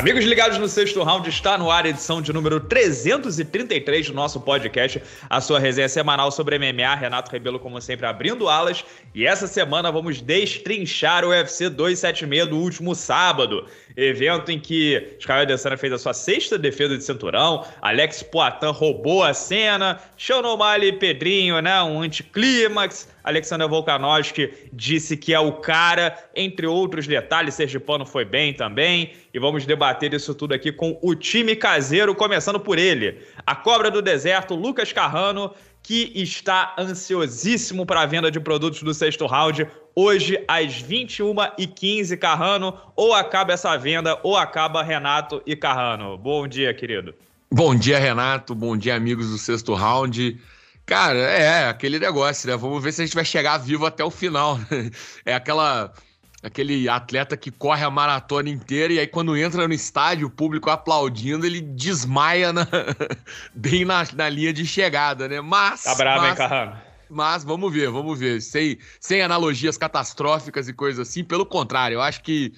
Amigos ligados no sexto round, está no ar a edição de número 333 do nosso podcast, a sua resenha semanal sobre MMA. Renato Rebelo, como sempre, abrindo alas. E essa semana vamos destrinchar o UFC 276 do último sábado, evento em que Israel Adesanya fez a sua sexta defesa de cinturão, Alex Poitin roubou a cena, Sean O'Malley e Pedrinho, né, um anticlímax, Alexander Volkanovski disse que é o cara, entre outros detalhes, Sergio Pano foi bem também, e vamos debater debater isso tudo aqui com o time caseiro, começando por ele, a cobra do deserto, Lucas Carrano, que está ansiosíssimo para a venda de produtos do sexto round. Hoje, às 21h15, Carrano, ou acaba essa venda, ou acaba Renato e Carrano. Bom dia, querido. Bom dia, Renato. Bom dia, amigos do sexto round. Cara, é aquele negócio, né? Vamos ver se a gente vai chegar vivo até o final. Né? É aquela aquele atleta que corre a maratona inteira e aí quando entra no estádio, o público aplaudindo, ele desmaia na, bem na, na, linha de chegada, né? Mas. Tá bravo, mas, hein, Carrano? Mas vamos ver, vamos ver. Sem, sem analogias catastróficas e coisas assim. Pelo contrário, eu acho que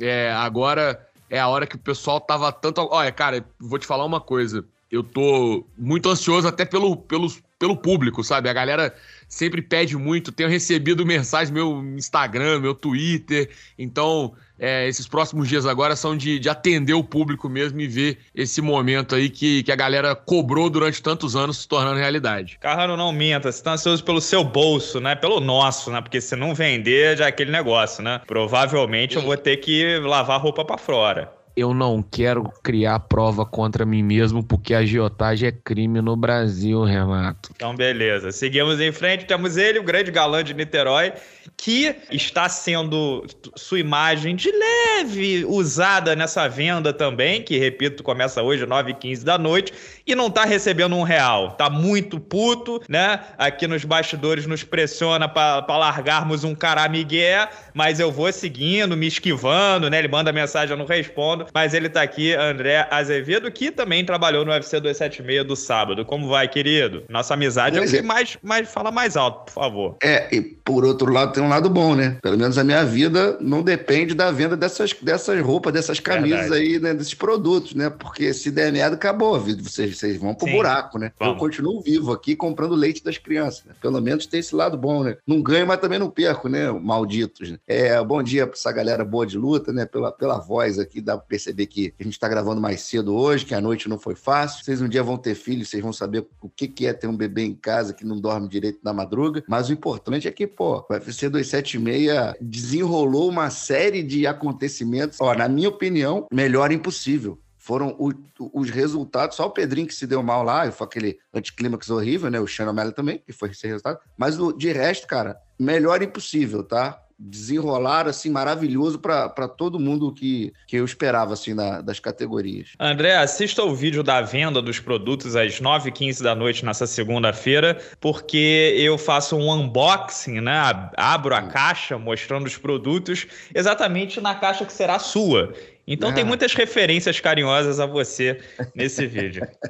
é, agora é a hora que o pessoal tava tanto. Olha, cara, vou te falar uma coisa. Eu tô muito ansioso até pelo, pelo, pelo público, sabe? A galera sempre pede muito. Tenho recebido mensagens no meu Instagram, meu Twitter. Então, é, esses próximos dias agora são de, de, atender o público mesmo e ver esse momento aí que, que a galera cobrou durante tantos anos se tornando realidade. Carrano, não minta, você está ansioso pelo seu bolso, né? Pelo nosso, né? Porque se não vender, já é aquele negócio, né? Provavelmente eu vou ter que lavar a roupa para fora eu não quero criar prova contra mim mesmo, porque a agiotagem é crime no Brasil, Renato. Então, beleza. Seguimos em frente. Temos ele, o grande galã de Niterói, que está sendo sua imagem de leve usada nessa venda também, que, repito, começa hoje, 9h15 da noite e não tá recebendo um real. Tá muito puto, né? Aqui nos bastidores nos pressiona para largarmos um cara Miguel, mas eu vou seguindo, me esquivando, né? Ele manda mensagem, eu não respondo, mas ele tá aqui, André Azevedo, que também trabalhou no UFC 276 do sábado. Como vai, querido? Nossa amizade pois é o que é. mais, mais fala mais alto, por favor. É, e por outro lado tem um lado bom, né? Pelo menos a minha vida não depende da venda dessas, dessas roupas, dessas camisas Verdade. aí, né? Desses produtos, né? Porque se der merda, acabou. vocês vocês, vão pro Sim. buraco, né? Vamos. Eu continuo vivo aqui comprando leite das crianças. Né? Pelo menos tem esse lado bom, né? Não ganho, mas também não perco, né? Malditos. Né? É, bom dia para essa galera boa de luta, né? Pela, pela voz aqui, dá para perceber que a gente está gravando mais cedo hoje, que a noite não foi fácil. Vocês um dia vão ter filhos, vocês vão saber o que, que é ter um bebê em casa que não dorme direito na madruga. Mas o importante é que, pô, o UFC 276 desenrolou uma série de acontecimentos. Ó, na minha opinião, melhor impossível foram o, os resultados. Só o Pedrinho que se deu mal lá, foi aquele anticlímax horrível, né? O Shannon Mello também, que foi esse resultado. Mas o, de resto, cara, melhor impossível, tá? desenrolar assim maravilhoso para todo mundo que, que eu esperava assim na, das categorias. André, assista o vídeo da venda dos produtos às 9h15 da noite nessa segunda-feira, porque eu faço um unboxing, né? Abro a caixa mostrando os produtos exatamente na caixa que será sua. Então ah. tem muitas referências carinhosas a você nesse vídeo.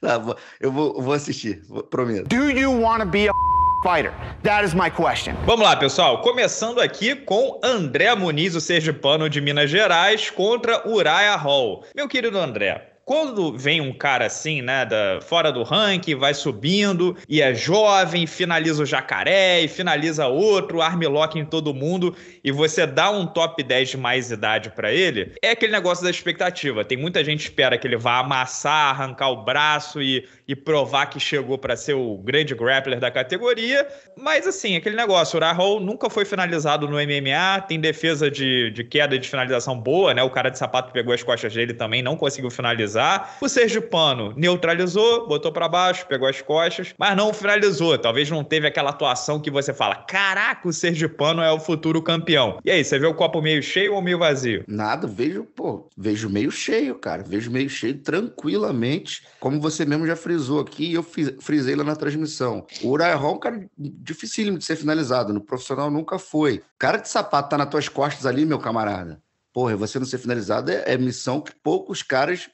Tá, eu vou, vou assistir, prometo. Do you want to be a fighter? That is my question. Vamos lá, pessoal. Começando aqui com André Muniz, o sergipano de Minas Gerais, contra Uriah Hall. Meu querido André, quando vem um cara assim, né, da, fora do ranking, vai subindo e é jovem, finaliza o jacaré e finaliza outro, armlock em todo mundo e você dá um top 10 de mais idade para ele, é aquele negócio da expectativa. Tem muita gente que espera que ele vá amassar, arrancar o braço e, e provar que chegou para ser o grande grappler da categoria, mas assim, aquele negócio, o Rahul nunca foi finalizado no MMA, tem defesa de, de queda de finalização boa, né? O cara de sapato pegou as costas dele também, não conseguiu finalizar finalizar. O Sérgio Pano neutralizou, botou para baixo, pegou as costas, mas não finalizou. Talvez não teve aquela atuação que você fala: caraca, o Sérgio Pano é o futuro campeão. E aí, você vê o copo meio cheio ou meio vazio? Nada, vejo, pô, vejo meio cheio, cara. Vejo meio cheio tranquilamente. Como você mesmo já frisou aqui, e eu frisei lá na transmissão. O Urairão é um cara dificílimo de ser finalizado. No profissional nunca foi. Cara de sapato tá nas tuas costas ali, meu camarada porra, você não ser finalizado é, é, missão que poucos caras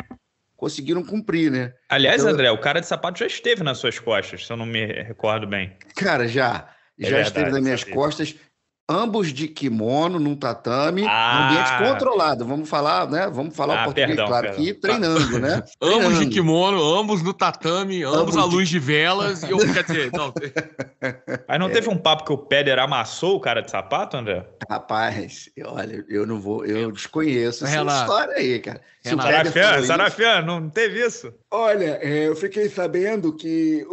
conseguiram cumprir, né? Aliás, então, André, o cara de sapato já esteve nas suas costas, se eu não me recordo bem. Cara, já. É já verdade, esteve nas minhas sabia. costas ambos de kimono num tatame, ah. ambiente controlado. Vamos falar, né? Vamos falar ah, o português, perdão, claro, perdão. aqui, treinando, né? ambos de kimono, ambos no tatame, ambos, à luz de velas. e eu, quer dizer, não. Aí não é. teve um papo que o Peder amassou o cara de sapato, André? Rapaz, olha, eu não vou, eu desconheço essa história aí, cara. Sarafian, Sarafian, não teve isso? Olha, é, eu fiquei sabendo que.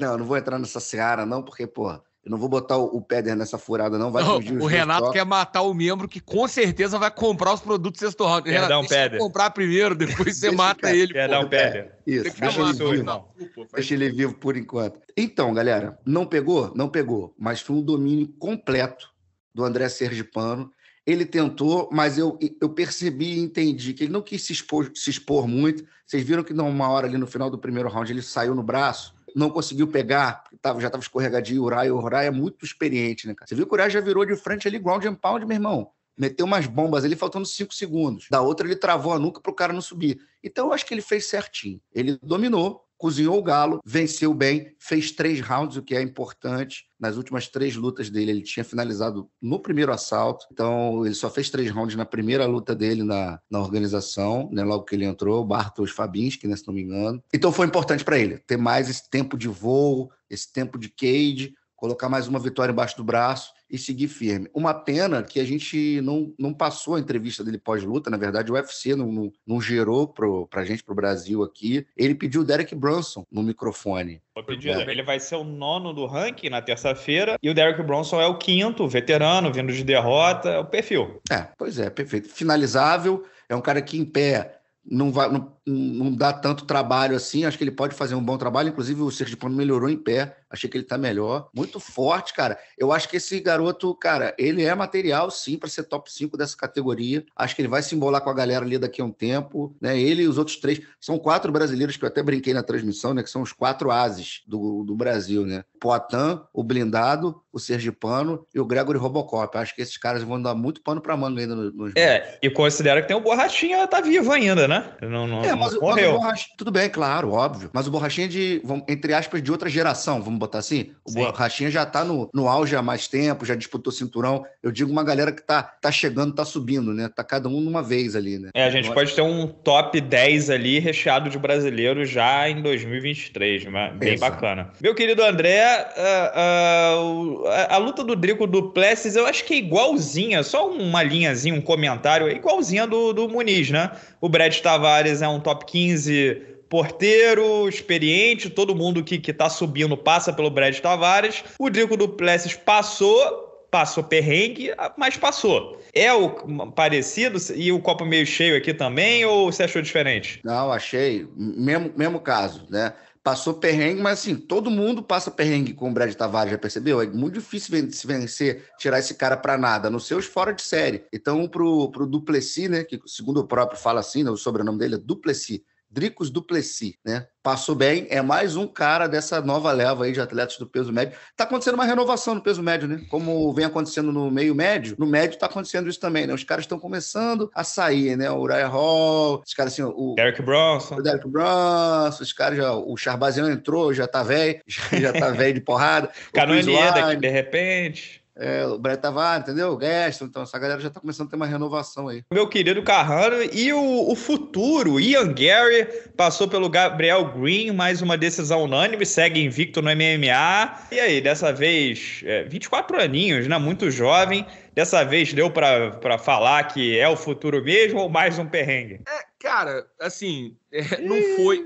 Não, não vou entrar nessa seara, não, porque, porra eu não vou botar o, o Peder nessa furada, não. Vai não, o Renato quer matar o membro que com certeza vai comprar os produtos sexto round. Renato, um Peder. comprar primeiro, depois você mata ele. Quer dar um Peder. É, isso, deixa ele, vivo. Não, deixa ele vivo por enquanto. Então, galera, não pegou? Não pegou. Mas foi um domínio completo do André Sergipano. Ele tentou, mas eu, eu percebi e entendi que ele não quis se expor, se expor muito. Vocês viram que, numa hora ali no final do primeiro round, ele saiu no braço não conseguiu pegar, porque tava, já estava escorregadinho o Uraia. O Uraia é muito experiente, né, cara? Você viu que o Uraia já virou de frente ali, ground and pound, meu irmão. Meteu umas bombas ali faltando cinco segundos. Da outra, ele travou a nuca para o cara não subir. Então, eu acho que ele fez certinho. Ele dominou, cozinhou o galo, venceu bem, fez três rounds, o que é importante nas últimas três lutas dele, ele tinha finalizado no primeiro assalto. Então, ele só fez três rounds na primeira luta dele na, na organização, né? Logo que ele entrou, Bartosz Fabinski, né, se não me engano. Então, foi importante para ele ter mais esse tempo de voo, esse tempo de cage, colocar mais uma vitória embaixo do braço e seguir firme. Uma pena que a gente não, não passou a entrevista dele pós-luta, na verdade o UFC não, não, não gerou pro, pra gente, pro Brasil aqui. Ele pediu o Derek Brunson no microfone. Foi É. Ele vai ser o nono do ranking na terça-feira e o Derek Bronson é o quinto, veterano, vindo de derrota, é o perfil. É, pois é, perfeito. Finalizável, é um cara que em pé não vai... Não não dá tanto trabalho assim. Acho que ele pode fazer um bom trabalho. Inclusive, o Sergio Pano melhorou em pé. Achei que ele tá melhor. Muito forte, cara. Eu acho que esse garoto, cara, ele é material, sim, para ser top 5 dessa categoria. Acho que ele vai se embolar com a galera ali daqui a um tempo. Né? Ele e os outros três. São quatro brasileiros que eu até brinquei na transmissão, né? Que são os quatro ases do, do Brasil, né? Poitin, o Blindado, o Sergipano e o Gregory Robocop. Acho que esses caras vão dar muito pano pra manga ainda nos. É, e considera que tem o Borrachinha, tá vivo ainda, né? Não, não, é, mas, o Mas tudo bem, claro, óbvio. Mas o Borrachinha de, entre aspas, de outra geração, vamos botar assim. O Sim. Borrachinha já tá no, no auge há mais tempo, já disputou cinturão. Eu digo uma galera que tá, tá chegando, tá subindo, né? Tá cada um numa vez ali, né? É, a gente Agora... pode ter um top 10 ali recheado de brasileiros já em 2023, né? mas bem Exato. bacana. Meu querido André, a, ah, ah, a, a luta do Drico do Plessis, eu acho que é igualzinha, só uma linhazinha, um comentário, é igualzinha do, do Muniz, né? O Brad Tavares é um top 15 porteiro, experiente, todo mundo que, que tá subindo passa pelo Brad Tavares. O Drico do Plessis passou, passou perrengue, mas passou. É o parecido e o copo meio cheio aqui também, ou você achou diferente? Não, achei. Mesmo, mesmo caso, né? passou perrengue, mas assim, todo mundo passa perrengue com o Brad Tavares, já percebeu? É muito difícil se vencer, tirar esse cara para nada, nos seus fora de série. Então, pro, pro Duplessis, né, que segundo o próprio fala assim, né, o sobrenome dele é Duplessis, Dricos Duplessis, né? Passou bem, é mais um cara dessa nova leva aí de atletas do peso médio. Tá acontecendo uma renovação no peso médio, né? Como vem acontecendo no meio médio, no médio tá acontecendo isso também, né? Os caras estão começando a sair, né? O Uriah Hall, os caras assim, o Derek Bronson. O Derek Bronson, os caras já, o Charbazian entrou, já tá velho, já, tá velho de porrada. Canoanier daqui de repente é, o Brett Tavares, entendeu? O Gaston, então essa galera já está começando a ter uma renovação aí. Meu querido Carrano, e o, o, futuro? Ian Gary passou pelo Gabriel Green, mais uma decisão unânime, segue invicto no MMA. E aí, dessa vez, é, 24 aninhos, né? Muito jovem. Dessa vez deu para falar que é o futuro mesmo ou mais um perrengue? É, cara, assim, é, não foi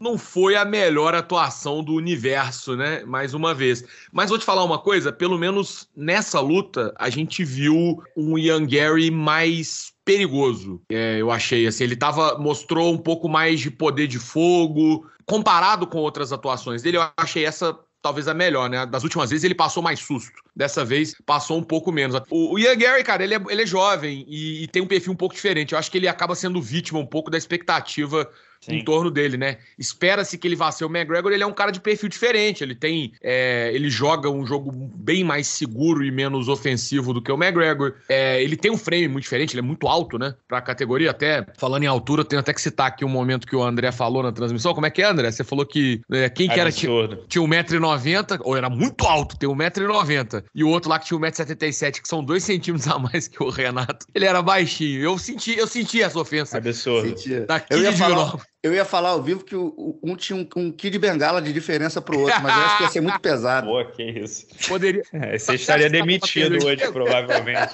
não foi a melhor atuação do universo, né? Mais uma vez. Mas vou te falar uma coisa: pelo menos nessa luta, a gente viu um Ian Gary mais perigoso. É, eu achei assim, ele tava mostrou um pouco mais de poder de fogo comparado com outras atuações dele. Eu achei essa talvez a melhor, né? Das últimas vezes ele passou mais susto. Dessa vez passou um pouco menos. O Ian Gary, cara, ele é, ele é jovem e, e, tem um perfil um pouco diferente. Eu acho que ele acaba sendo vítima um pouco da expectativa Sim. em torno dele, né? Espera-se que ele vá ser o McGregor, ele é um cara de perfil diferente, ele tem, é, ele joga um jogo bem mais seguro e menos ofensivo do que o McGregor, é, ele tem um frame muito diferente, ele é muito alto, né, pra categoria, até falando em altura, eu tenho até que citar aqui um momento que o André falou na transmissão, como é que é, André? Você falou que é, quem que era, tinha, tinha 1,90m, ou era muito alto, tem 1,90m, e o outro lá que tinha 1,77m, que são 2 centímetros a mais que o Renato, ele era baixinho, eu senti, eu senti essa ofensa. Absurdo. Daqui eu ia de falar... Eu ia falar ao vivo que o, o, um tinha um, um de bengala de diferença pro outro, mas eu acho que ia ser muito pesado. Pô, que isso. Poderia. É, você estaria tá demitido hoje, provavelmente.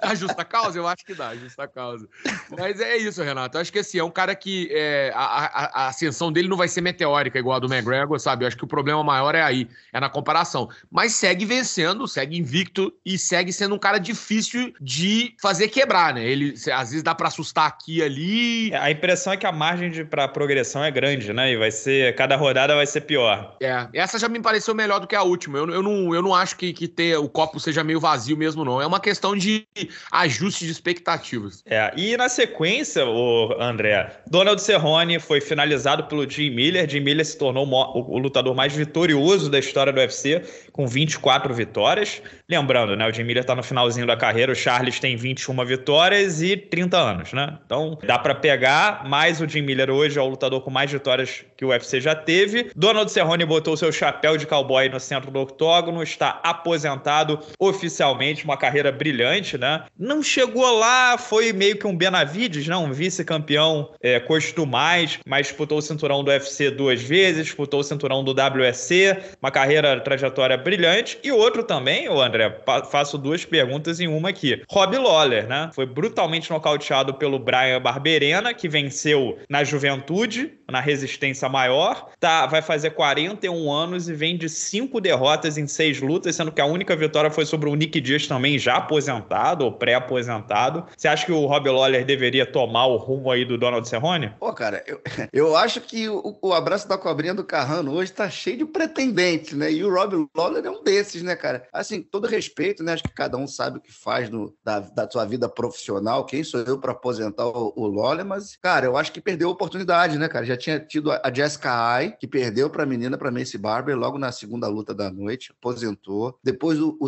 A justa causa? Eu acho que dá, justa causa. Mas é isso, Renato. Eu acho que assim, é um cara que é, a, a, a, ascensão dele não vai ser meteórica igual a do McGregor, sabe? Eu acho que o problema maior é aí, é na comparação. Mas segue vencendo, segue invicto e segue sendo um cara difícil de fazer quebrar, né? Ele às vezes dá para assustar aqui e ali. É, a impressão é que a margem de para a progressão é grande, né? E vai ser. Cada rodada vai ser pior. É. Essa já me pareceu melhor do que a última. Eu, eu, não, eu não acho que, que ter o copo seja meio vazio mesmo, não. É uma questão de ajuste de expectativas. É. E na sequência, o André, Donald Cerrone foi finalizado pelo Jim Miller. Jim Miller se tornou o, o lutador mais vitorioso da história do UFC, com 24 vitórias. Lembrando, né? O Jim Miller está no finalzinho da carreira, o Charles tem 21 vitórias e 30 anos, né? Então dá para pegar mais o Jim Miller hoje é o lutador com mais vitórias que o UFC já teve. Donald Cerrone botou seu chapéu de cowboy no centro do octógono, está aposentado oficialmente, uma carreira brilhante, né? Não chegou lá, foi meio que um Benavides, né? Um vice-campeão é, costumais, mas disputou o cinturão do UFC duas vezes, disputou o cinturão do WSC, uma carreira, trajetória brilhante. E outro também, o André, faço duas perguntas em uma aqui. Rob Lawler, né? Foi brutalmente nocauteado pelo Brian Barberena, que venceu na juventude Juventude, na resistência maior. Tá, vai fazer 41 anos e vem de cinco derrotas em seis lutas, sendo que a única vitória foi sobre o Nick Dias também, já aposentado ou pré-aposentado. Você acha que o Rob Lawler deveria tomar o rumo aí do Donald Cerrone? Pô, cara, eu, eu acho que o, o abraço da cobrinha do Carrano hoje tá cheio de pretendentes, né? E o Rob Lawler é um desses, né, cara? Assim, todo respeito, né? Acho que cada um sabe o que faz no, da, da sua vida profissional. Quem sou eu para aposentar o, o Lawler? Mas, cara, eu acho que perdeu a oportunidade oportunidade, né, cara? Já tinha tido a Jessica Ai, que perdeu para a menina, para Macy Barber, logo na segunda luta da noite, aposentou. Depois o, o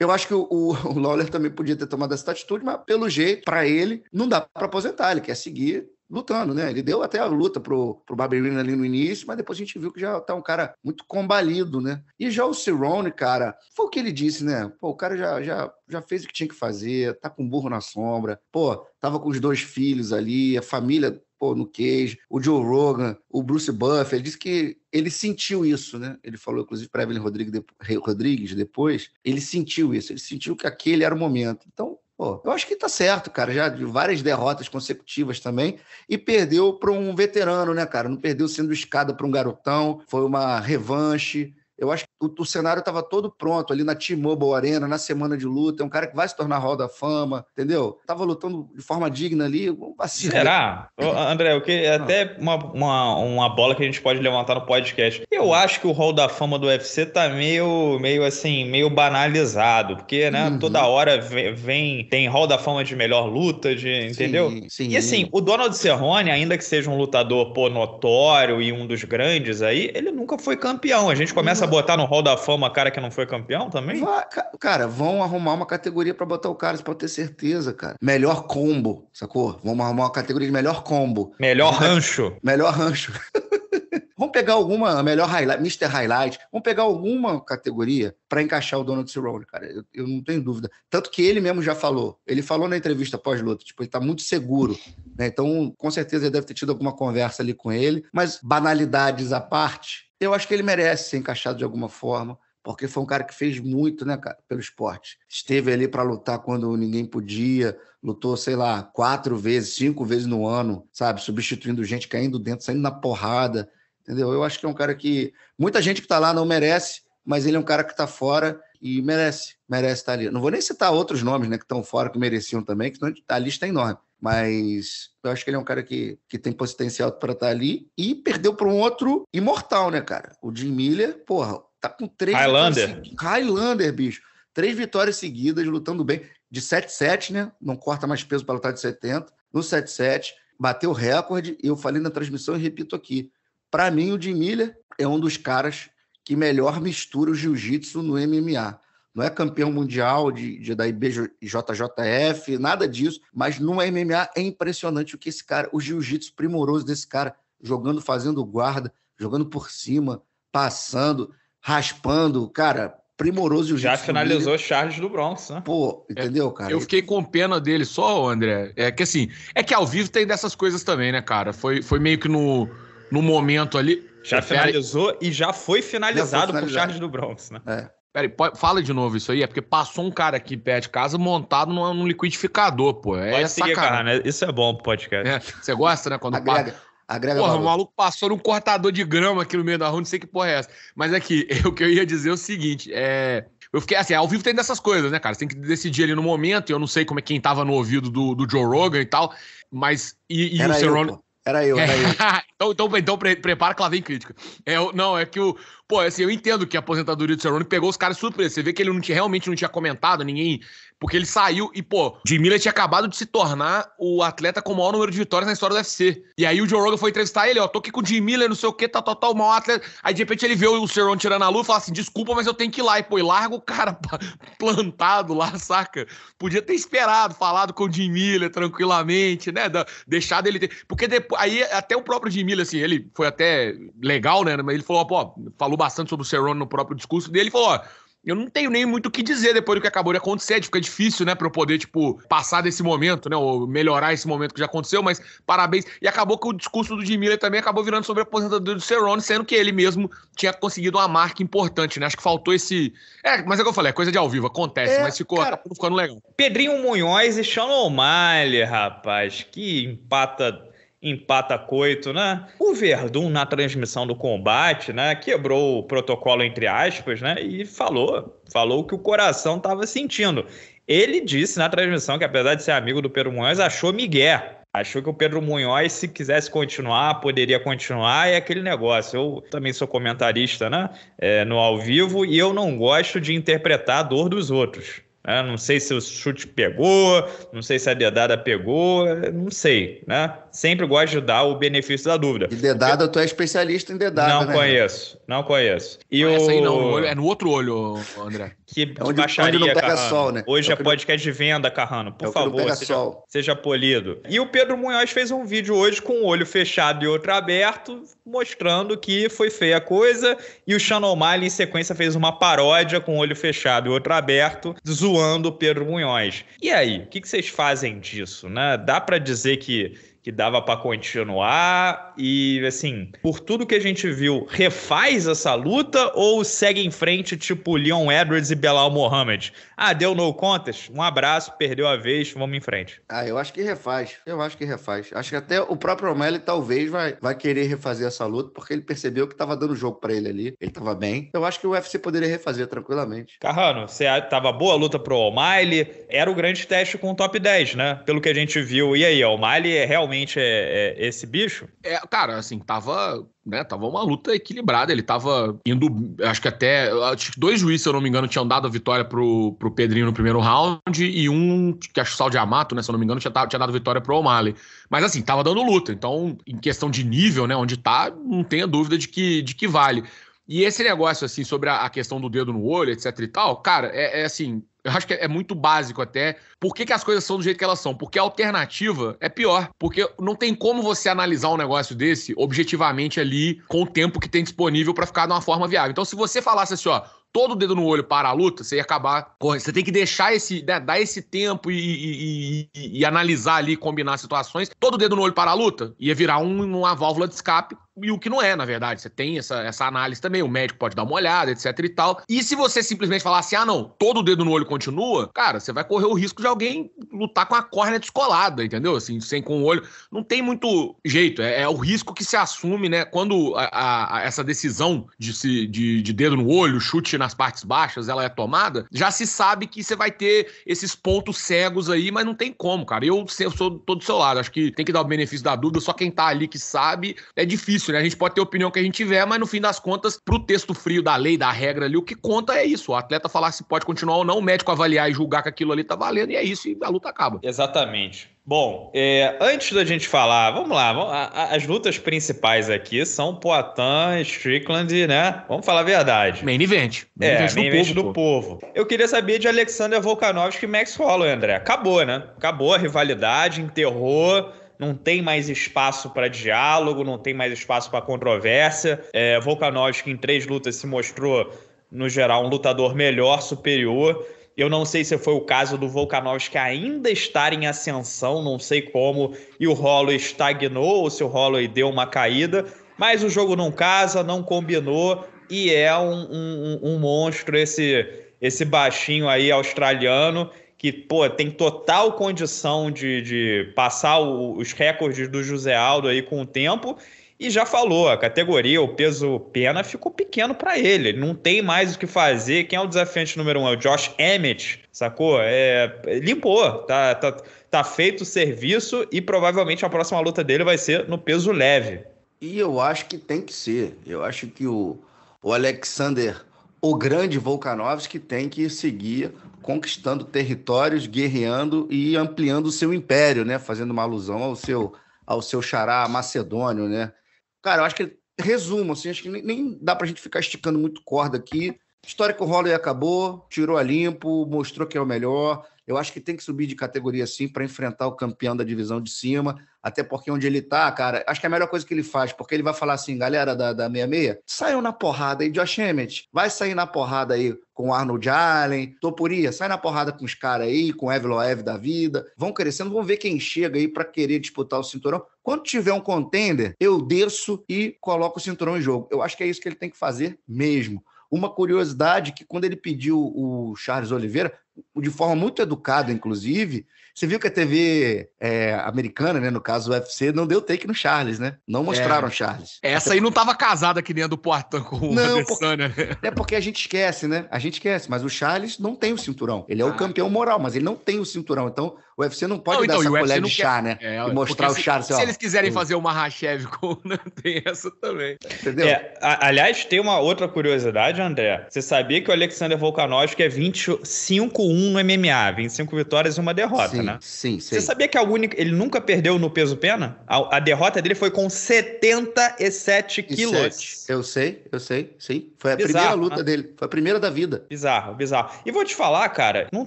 Eu acho que o, o Lawler também podia ter tomado essa atitude, mas pelo jeito, para ele, não dá para aposentar. Ele quer seguir lutando, né? Ele deu até a luta pro, pro Barberina ali no início, mas depois a gente viu que já tá um cara muito combalido, né? E já o Cirone, cara, foi o que ele disse, né? Pô, o cara já, já, já fez o que tinha que fazer, tá com burro na sombra, pô, tava com os dois filhos ali, a família pô, no Cage, o Joe Rogan, o Bruce Buffer, ele disse que ele sentiu isso, né? Ele falou, inclusive, para Evelyn Rodrigues depois, ele sentiu isso, ele sentiu que aquele era o momento. Então, Pô, eu acho que tá certo, cara. Já de várias derrotas consecutivas também. E perdeu para um veterano, né, cara? Não perdeu sendo escada para um garotão. Foi uma revanche. Eu acho que o, o cenário estava todo pronto ali na T-Mobile Arena, na semana de luta. É um cara que vai se tornar Hall da Fama, entendeu? Tava lutando de forma digna ali. Vacilo. Será? Ô, André, o que, é ah. até uma, uma, uma bola que a gente pode levantar no podcast. Eu acho que o Hall da Fama do UFC tá meio, meio assim, meio banalizado, porque, né, uhum. toda hora vem, vem, tem Hall da Fama de melhor luta, de, entendeu? Sim, sim. E assim, o Donald Cerrone, ainda que seja um lutador pô, notório e um dos grandes aí, ele nunca foi campeão. A gente começa uhum a botar no Hall da Fama cara que não foi campeão também? Vai, cara, vão arrumar uma categoria para botar o cara, você pode ter certeza, cara. Melhor combo, sacou? Vamos arrumar uma categoria de melhor combo. Melhor Vamos rancho. Melhor rancho. Vamos pegar alguma, melhor highlight, Mr. Highlight, vamos pegar alguma categoria para encaixar o Donald Cerrone, cara. Eu, eu, não tenho dúvida. Tanto que ele mesmo já falou. Ele falou na entrevista pós-luta, tipo, ele tá muito seguro. Né? Então, com certeza, ele deve ter tido alguma conversa ali com ele. Mas banalidades à parte, eu acho que ele merece ser encaixado de alguma forma, porque foi um cara que fez muito né, cara, pelo esporte. Esteve ali para lutar quando ninguém podia, lutou, sei lá, quatro vezes, cinco vezes no ano, sabe? Substituindo gente, caindo dentro, saindo na porrada, entendeu? Eu acho que é um cara que. Muita gente que está lá não merece, mas ele é um cara que está fora e merece, merece estar tá ali. Não vou nem citar outros nomes né, que estão fora, que mereciam também, que a lista é enorme. Mas eu acho que ele é um cara que, que tem potencial para estar tá ali. E perdeu para um outro imortal, né, cara? O Jim Miller, porra, tá com três. Highlander. Highlander, bicho. Três vitórias seguidas, lutando bem. De 7-7, né? Não corta mais peso para lutar de 70. No 7-7, bateu recorde. E eu falei na transmissão e repito aqui. Para mim, o Jim Miller é um dos caras que melhor mistura o jiu-jitsu no MMA não é campeão mundial de, de da IBJJF, nada disso, mas no MMA é impressionante o que esse cara, o jiu-jitsu primoroso desse cara, jogando, fazendo guarda, jogando por cima, passando, raspando, cara, primoroso. giu-jitsu. Já finalizou o Charles do Bronx, né? Pô, entendeu, cara? Eu fiquei com pena dele só, André. É que assim, é que ao vivo tem dessas coisas também, né, cara? Foi, foi meio que no, no momento ali. Já é, finalizou e já foi finalizado, já foi finalizado. por Charles do Bronx, né? É. Peraí, fala de novo isso aí, é porque passou um cara aqui perto de casa montado num, liquidificador, pô. É sacanagem. cara, né? Isso é bom pro podcast. É, você gosta, né? Quando Agrega. Paga... Agrega porra, o maluco passou num cortador de grama aqui no meio da rua, não sei que porra é essa. Mas aqui, é o que eu ia dizer é o seguinte, é... Eu fiquei assim, ao vivo tem dessas coisas, né, cara? Você tem que decidir ali no momento, eu não sei como é quem tava no ouvido do, do Joe Rogan e tal, mas. E, e o Cerrone. Era eu, era eu. então, então, então pre prepara que lá vem crítica. É, não, é que o. Pô, assim, eu entendo que a aposentadoria do Cerrone pegou os caras surpresos. Você vê que ele não tinha, realmente não tinha comentado, ninguém porque ele saiu e, pô, Jim Miller tinha acabado de se tornar o atleta com o maior número de vitórias na história do UFC. E aí o Joe Rogan foi entrevistar ele, ó, tô aqui com o Jim Miller, não sei o que, tal, tá, tal, tá, tal, tá, o maior atleta. Aí de repente ele vê o Cerrone tirando a luva e fala assim, desculpa, mas eu tenho que ir lá. E, pô, e larga o cara plantado lá, saca? Podia ter esperado, falado com o Jim Miller tranquilamente, né? deixado ele ter... Porque depois, aí até o próprio Jim Miller, assim, ele foi até legal, né? Mas ele falou, ó, pô, falou bastante sobre o Cerrone no próprio discurso dele, ele falou, ó eu não tenho nem muito o que dizer depois do que acabou de acontecer. Fica difícil, né, pra eu poder, tipo, passar desse momento, né, ou melhorar esse momento que já aconteceu, mas parabéns. E acabou que o discurso do Jim Miller também acabou virando sobre a aposentadoria do Cerrone, sendo que ele mesmo tinha conseguido uma marca importante, né? Acho que faltou esse. É, mas é o que eu falei, é coisa de ao vivo, acontece, é, mas ficou cara, ficando legal. Pedrinho Munhoz e Sean O'Malley, rapaz, que empata empata coito, né? O Verdun, na transmissão do combate, né, quebrou o protocolo entre aspas, né, e falou, falou o que o coração estava sentindo. Ele disse na transmissão que, apesar de ser amigo do Pedro Munhoz, achou Miguel. Achou que o Pedro Munhoz, se quisesse continuar, poderia continuar, é aquele negócio. Eu também sou comentarista né? É, no ao vivo e eu não gosto de interpretar a dor dos outros. Né? Não sei se o chute pegou, não sei se a dedada pegou, não sei. Né? sempre gosto de dar o benefício da dúvida. E dedada, eu... tu é especialista em dedada. Não né? conheço, não conheço. E ah, não, o... aí não, no olho, é no outro olho, André. Que, é onde, baixaria, onde Sol, né? Hoje é, é podcast de venda, Carrano. Por é favor, seja, sol. seja polido. E o Pedro Munhoz fez um vídeo hoje com o olho fechado e outro aberto, mostrando que foi feia a coisa. E o Shannon O'Malley, em sequência, fez uma paródia com o olho fechado e outro aberto, zoando o Pedro Munhoz. E aí, o que, que vocês fazem disso? Né? Dá para dizer que que dava para continuar e assim, por tudo que a gente viu, refaz essa luta ou segue em frente tipo Leon Edwards e Belal Mohamed? Ah, deu no contest, um abraço, perdeu a vez, vamos em frente. Ah, eu acho que refaz, eu acho que refaz. Acho que até o próprio O'Malley talvez vai, vai querer refazer essa luta porque ele percebeu que tava dando jogo para ele ali, ele tava bem. Eu acho que o UFC poderia refazer tranquilamente. Carrano, você tava boa a luta pro O'Malley, era o grande teste com o top 10, né? Pelo que a gente viu. E aí, O'Malley é realmente realmente é, é esse bicho? É, cara, assim, tava né? Tava uma luta equilibrada. Ele tava indo, acho que até. Acho que dois juízes, se eu não me engano, tinham dado a vitória pro, pro Pedrinho no primeiro round e um, que acho que o de Amato, né? Se eu não me engano, tinha, tinha dado vitória pro O'Malley. Mas assim, tava dando luta. Então, em questão de nível, né? Onde tá, não tenha dúvida de que, de que vale. E esse negócio, assim, sobre a, questão do dedo no olho, etc e tal, cara, é, é assim, eu acho que é, é muito básico até. Por que, que, as coisas são do jeito que elas são? Porque a alternativa é pior. Porque não tem como você analisar um negócio desse objetivamente ali com o tempo que tem disponível para ficar de uma forma viável. Então, se você falasse assim, ó, todo o dedo no olho para a luta, você ia acabar correndo. Você tem que deixar esse, né, dar esse tempo e, e, e, e, analisar ali, combinar situações. Todo o dedo no olho para a luta ia virar um, uma válvula de escape e o que não é, na verdade. Você tem essa, essa análise também, o médico pode dar uma olhada, etc e tal. E se você simplesmente falar assim, ah, não, todo o dedo no olho continua, cara, você vai correr o risco de alguém lutar com a córnea descolada, entendeu? Assim, sem com o olho. Não tem muito jeito, é, é o risco que se assume, né? Quando a, a, essa decisão de, se, de, de dedo no olho, chute nas partes baixas, ela é tomada, já se sabe que você vai ter esses pontos cegos aí, mas não tem como, cara. Eu, eu sou todo do seu lado, acho que tem que dar o benefício da dúvida, só quem tá ali que sabe, é difícil isso, né? A gente pode ter a opinião que a gente tiver, mas no fim das contas, pro texto frio da lei, da regra ali, o que conta é isso. O atleta falar se pode continuar ou não, o médico avaliar e julgar que aquilo ali tá valendo, e é isso, e a luta acaba. Exatamente. Bom, é, antes da gente falar, vamos lá, vamos, a, a, as lutas principais aqui são Poitin, Strickland, né? Vamos falar a verdade. Main event. Main é, event do, povo, do povo. Eu queria saber de Alexander Volkanovski e Max Holloway, André. Acabou, né? Acabou a rivalidade, enterrou não tem mais espaço para diálogo, não tem mais espaço para controvérsia. É, Volkanovski, em três lutas, se mostrou, no geral, um lutador melhor, superior. Eu não sei se foi o caso do Volkanovski ainda estar em ascensão, não sei como, e o Holloway estagnou ou se o Holloway deu uma caída, mas o jogo não casa, não combinou e é um, um, um monstro esse, esse baixinho aí australiano que pô, tem total condição de, de passar o, os recordes do José Aldo aí com o tempo. E já falou, a categoria, o peso pena ficou pequeno para ele. Não tem mais o que fazer. Quem é o desafiante número um? É o Josh Emmett, sacou? É, limpou, tá, tá, tá feito o serviço e provavelmente a próxima luta dele vai ser no peso leve. E eu acho que tem que ser. Eu acho que o, o Alexander o grande Volkanovski tem que seguir conquistando territórios, guerreando e ampliando o seu império, né? Fazendo uma alusão ao seu ao seu xará macedônio, né? Cara, eu acho que resumo, assim, acho que nem, nem dá pra gente ficar esticando muito corda aqui. História que o Holloway acabou, tirou a limpo, mostrou que é o melhor. Eu acho que tem que subir de categoria sim para enfrentar o campeão da divisão de cima até porque onde ele tá, cara, acho que é a melhor coisa que ele faz, porque ele vai falar assim, galera da, da 66, saiu na porrada aí, Josh Emmett, vai sair na porrada aí com Arnold Allen, Topuria, sai na porrada com os caras aí, com Evloev da vida, vão crescendo, vão ver quem chega aí para querer disputar o cinturão. Quando tiver um contender, eu desço e coloco o cinturão em jogo. Eu acho que é isso que ele tem que fazer mesmo. Uma curiosidade que quando ele pediu o Charles Oliveira, de forma muito educada, inclusive, você viu que a TV é, americana, né? No caso, o UFC, não deu take no Charles, né? Não é. mostraram é. Charles. Essa aí não tava casada que nem a do Portan com o não, Adesanya, por... né? É porque a gente esquece, né? A gente esquece, mas o Charles não tem o cinturão. Ele é o ah. campeão moral, mas ele não tem o cinturão. Então, o UFC não pode não, dar então, essa colher de chá, né? É, e mostrar o chá. Se, eles quiserem hum. fazer uma Rachev com tem essa também. Entendeu? É, a, aliás, tem uma outra curiosidade, André. Você sabia que o Alexander Volkanovski é 25-1 no MMA, 25 vitórias e uma derrota, Sim né? Sim, sim. Você sabia que a única, ele nunca perdeu no peso pena? A, a derrota dele foi com 77 é quilos. Eu sei, eu sei, sim. Foi a bizarro, primeira né? luta né? dele, foi a primeira da vida. Bizarro, bizarro. E vou te falar, cara, não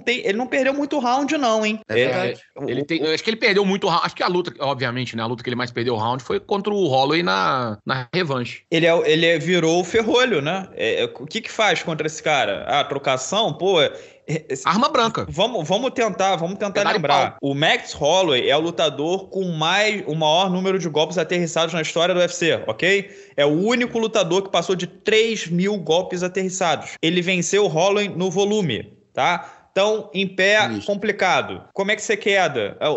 tem, ele não perdeu muito round não, hein? É, é ele tem, acho que ele perdeu muito round, acho que a luta, obviamente, né, a luta que ele mais perdeu round foi contra o Holloway na, na revanche. Ele é, ele virou o ferrolho, né? É, é, o que que faz contra esse cara? Ah, trocação, pô, Arma branca. Vamos, vamos tentar, vamos tentar lembrar. O Max Holloway é o lutador com mais, o maior número de golpes aterrissados na história do UFC, ok? É o único lutador que passou de 3 mil golpes aterrissados. Ele venceu o Holloway no volume, tá? Então, em pé, Isso. complicado. Como é que você queda? É, o,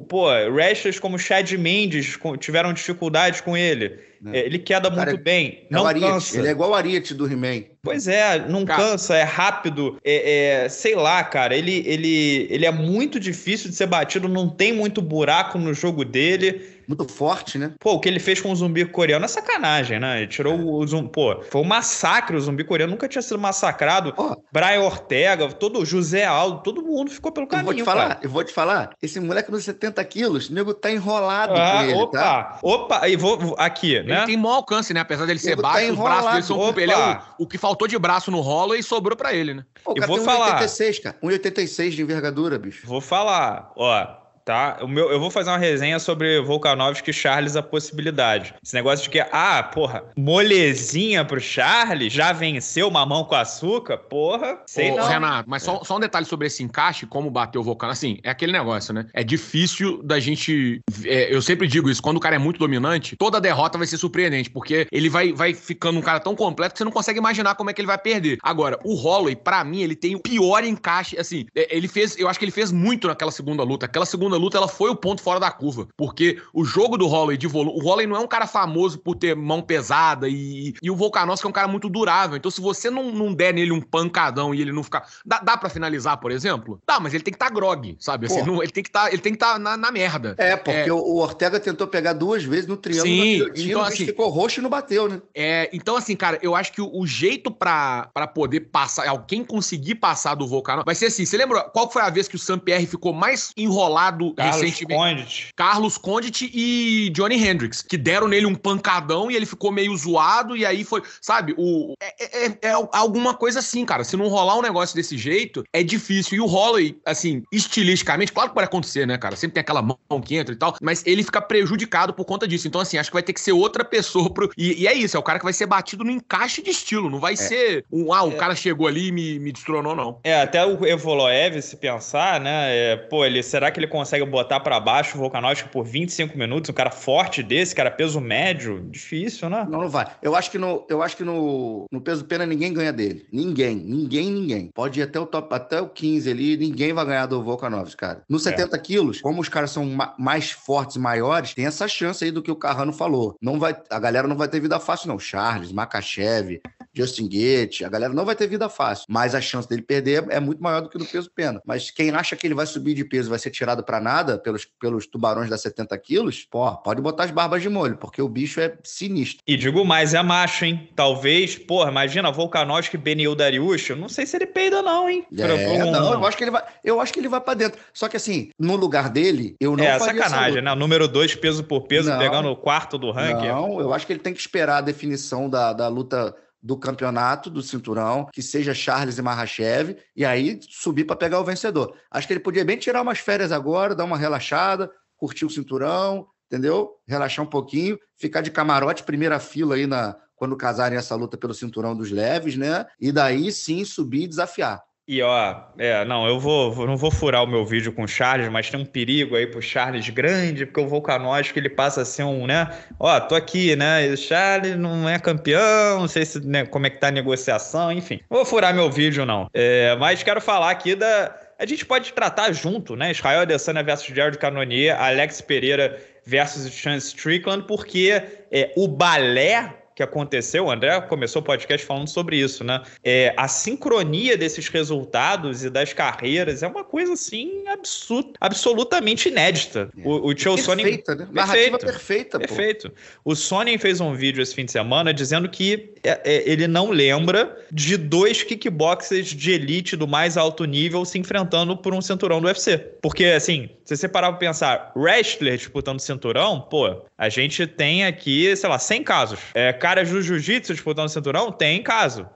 o, pô, wrestlers como Chad Mendes tiveram dificuldades com ele. É. é ele queda muito bem. É não Ariete. cansa. Ele é igual o Ariete do He-Man. Pois é, não cansa, é rápido, é, é, sei lá, cara. Ele, ele, ele é muito difícil de ser batido, não tem muito buraco no jogo dele muito forte, né? Pô, o que ele fez com o zumbi coreano é sacanagem, né? Ele tirou é. o zumbi. Pô, foi um massacre. O zumbi coreano nunca tinha sido massacrado. Oh. Brian Ortega, todo José Aldo, todo mundo ficou pelo caminho. Eu vou te falar, cara. eu vou te falar. Esse moleque dos 70 quilos, o nego tá enrolado ah, com ele. Tá? Opa, tá? opa, e vou aqui, né? Ele tem maior alcance, né? Apesar dele ser tá baixo, tá os braços dele são. Opa. Ele é o, o que falta saltou de braço no rolo e sobrou para ele, né? Pô, cara e vou tem 1,86, falar. 86, cara. 1,86 de envergadura, bicho. Vou falar, ó tá? O meu, eu vou fazer uma resenha sobre Volkanovski e Charles a possibilidade. Esse negócio de que, ah, porra, molezinha pro Charles, já venceu mamão com açúcar, porra, sei Ô, não. Renato, mas só, só, um detalhe sobre esse encaixe, como bateu o Volkanovski, assim, é aquele negócio, né? É difícil da gente, é, eu sempre digo isso, quando o cara é muito dominante, toda derrota vai ser surpreendente, porque ele vai, vai ficando um cara tão completo que você não consegue imaginar como é que ele vai perder. Agora, o Holloway, para mim, ele tem o pior encaixe, assim, é, ele fez, eu acho que ele fez muito naquela segunda luta, aquela segunda segunda luta ela foi o ponto fora da curva, porque o jogo do Holloway de volume, o Holloway não é um cara famoso por ter mão pesada e, e o Volkanovski é um cara muito durável. Então se você não, não der nele um pancadão e ele não ficar, dá, dá para finalizar, por exemplo? Dá, mas ele tem que estar tá grog, sabe? Assim, não, ele tem que tá, estar tá na, na, merda. É, porque é... o Ortega tentou pegar duas vezes no triângulo, Sim, bateu, então, assim, ficou roxo e não bateu, né? É, então assim, cara, eu acho que o, o jeito para poder passar, alguém conseguir passar do Volkanovski, vai ser assim, você lembra qual foi a vez que o Sam Pierre ficou mais enrolado Carlos recentemente. Condit. Carlos Condit e Johnny Hendricks, que deram nele um pancadão e ele ficou meio zoado, e aí foi. Sabe, o, é, é, é, é alguma coisa assim, cara. Se não rolar um negócio desse jeito, é difícil. E o Holloway, assim, estilisticamente, claro que pode acontecer, né, cara? Sempre tem aquela mão que entra e tal, mas ele fica prejudicado por conta disso. Então, assim, acho que vai ter que ser outra pessoa. Pro... E, e é isso, é o cara que vai ser batido no encaixe de estilo. Não vai é. ser um, ah, o é. cara chegou ali e me, me destronou, não. É, até o Evoloev, se pensar, né? É, pô, ele, será que ele consegue? consegue botar para baixo o Volkanovski por 25 minutos, um cara forte desse, cara peso médio, difícil, né? Não, não vai. Eu acho que no, eu acho que no, no peso pena ninguém ganha dele. Ninguém, ninguém, ninguém. Pode ir até o top, até o 15 ali, ninguém vai ganhar do Volkanovski, cara. No 70 é. quilos, como os caras são ma mais fortes maiores, tem essa chance aí do que o Carrano falou. Não vai, a galera não vai ter vida fácil não. Charles, Makachev, Justin Gate a galera não vai ter vida fácil, mas a chance dele perder é muito maior do que do peso pena. Mas quem acha que ele vai subir de peso, vai ser tirado para nada pelos, pelos tubarões da 70 quilos, pô, pode botar as barbas de molho, porque o bicho é sinistro. E digo mais, é macho, hein? Talvez, porra, imagina, Volkanovski, Benil Dariush, eu não sei se ele peida não, hein? É, não, eu acho que ele vai, eu acho que ele vai pra dentro. Só que assim, no lugar dele, eu não É, sacanagem, né? Número dois, peso por peso, não, pegando o quarto do ranking. Não, eu acho que ele tem que esperar a definição da, da luta do campeonato, do cinturão, que seja Charles e Marrachev, e aí subir para pegar o vencedor. Acho que ele podia bem tirar umas férias agora, dar uma relaxada, curtir o cinturão, entendeu? Relaxar um pouquinho, ficar de camarote, primeira fila aí na quando casarem essa luta pelo cinturão dos leves, né? E daí sim subir e desafiar. E ó, é, não, eu vou, vou, não vou furar o meu vídeo com o Charles, mas tem um perigo aí pro Charles grande, porque eu vou nós, que ele passa a ser um, né? Ó, tô aqui, né? E o Charles não é campeão, não sei se, né, como é que tá a negociação, enfim. Não vou furar meu vídeo, não. É, mas quero falar aqui da. A gente pode tratar junto, né? Israel Adesanya versus Jared Cannonier, Alex Pereira versus Chance Strickland, porque é, o balé que aconteceu, o André começou o podcast falando sobre isso, né? É, a sincronia desses resultados e das carreiras é uma coisa assim absurda, absolutamente inédita. É. O, o Joe Sonnen. Perfeita, né? Narrativa perfeita, Perfeito. Pô. O Sonnen fez um vídeo esse fim de semana dizendo que é, é, ele não lembra de dois kickboxers de elite do mais alto nível se enfrentando por um cinturão do UFC. Porque, assim, se você parar pra pensar, wrestler disputando cinturão, pô, a gente tem aqui, sei lá, 100 casos. É, caras do é jiu-jitsu disputando o cinturão? Tem caso.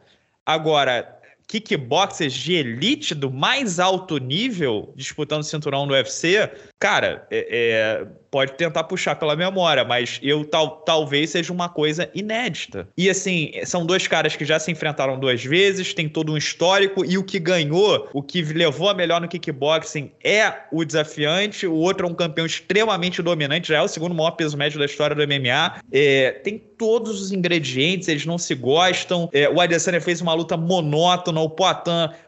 Agora, kickboxers de elite do mais alto nível disputando o cinturão no UFC, cara, é, é pode tentar puxar pela memória, mas eu tal, talvez seja uma coisa inédita. E assim, são dois caras que já se enfrentaram duas vezes, tem todo um histórico, e o que ganhou, o que levou a melhor no kickboxing é o desafiante, o outro é um campeão extremamente dominante, já é o segundo maior peso médio da história do MMA. É, tem todos os ingredientes, eles não se gostam. É, o Adesanya fez uma luta monótona, o Poitin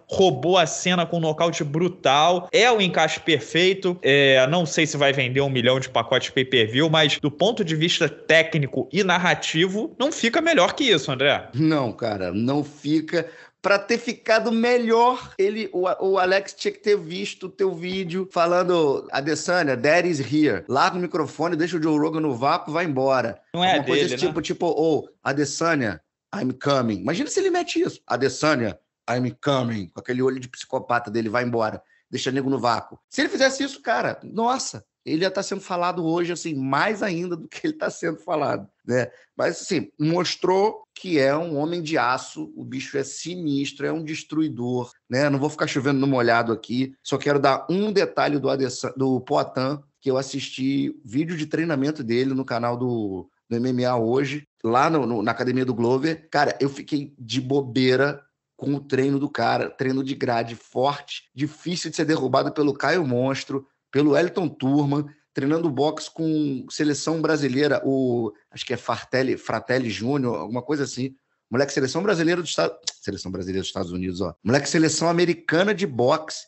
roubou a cena com um nocaute brutal. É o encaixe perfeito. É, não sei se vai vender um milhão de pacotes pay-per-view, mas do ponto de vista técnico e narrativo, não fica melhor que isso, André. Não, cara, não fica para ter ficado melhor, ele, o, o, Alex tinha que ter visto o teu vídeo falando, Adesanya, that is here. Larga o microfone, deixa o Joe Rogan no vácuo, vai embora. Não é Uma dele, coisa desse tipo, né? tipo, tipo, ou oh, Adesanya, I'm coming. Imagina se ele mete isso. Adesanya, I'm coming, com aquele olho de psicopata dele, vai embora, deixa nego no vácuo. Se ele fizesse isso, cara, nossa, ele já está sendo falado hoje, assim, mais ainda do que ele está sendo falado, né? Mas, assim, mostrou que é um homem de aço, o bicho é sinistro, é um destruidor, né? Não vou ficar chovendo no molhado aqui, só quero dar um detalhe do, do Poitin, que eu assisti vídeo de treinamento dele no canal do, do MMA hoje, lá no, no, na academia do Glover. Cara, eu fiquei de bobeira com o treino do cara, treino de grade forte, difícil de ser derrubado pelo Caio Monstro, pelo Elton Turman, treinando boxe com seleção brasileira, o acho que é Fartelli, Fratelli Júnior, alguma coisa assim. Moleque seleção brasileira dos Estados seleção brasileira dos Estados Unidos, ó. Moleque seleção americana de boxe.